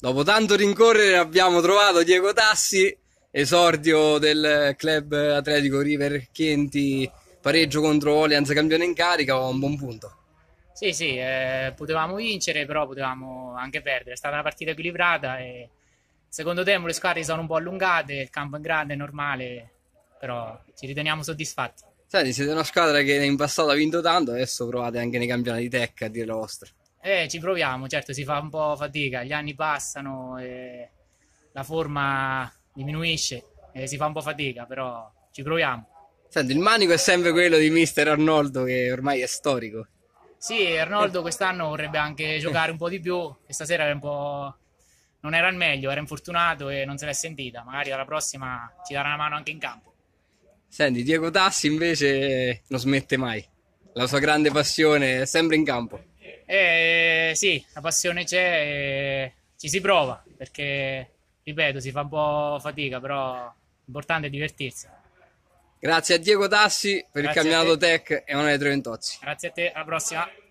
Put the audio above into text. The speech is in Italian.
Dopo tanto rincorrere abbiamo trovato Diego Tassi, esordio del club atletico River Chienti, pareggio contro Oleanza campione in carica, un buon punto. Sì, sì, eh, potevamo vincere, però potevamo anche perdere. È stata una partita equilibrata e secondo tempo le squadre sono un po' allungate, il campo è grande, è normale, però ci riteniamo soddisfatti. Senti, siete una squadra che in passato ha vinto tanto, adesso provate anche nei campionati Tech a dire la vostra. Eh, ci proviamo, certo, si fa un po' fatica, gli anni passano, eh, la forma diminuisce, e si fa un po' fatica, però ci proviamo. Senti, il manico è sempre quello di mister Arnoldo che ormai è storico. Sì, Arnoldo quest'anno vorrebbe anche giocare un po' di più, questa sera era un po'... non era il meglio, era infortunato e non se l'è sentita, magari alla prossima ci darà una mano anche in campo. Senti, Diego Tassi invece non smette mai, la sua grande passione è sempre in campo. Eh, sì, la passione c'è, ci si prova perché, ripeto, si fa un po' fatica, però l'importante è divertirsi. Grazie a Diego Tassi per Grazie il campionato Tech e Emanuele Treventozzi. Grazie a te, alla prossima.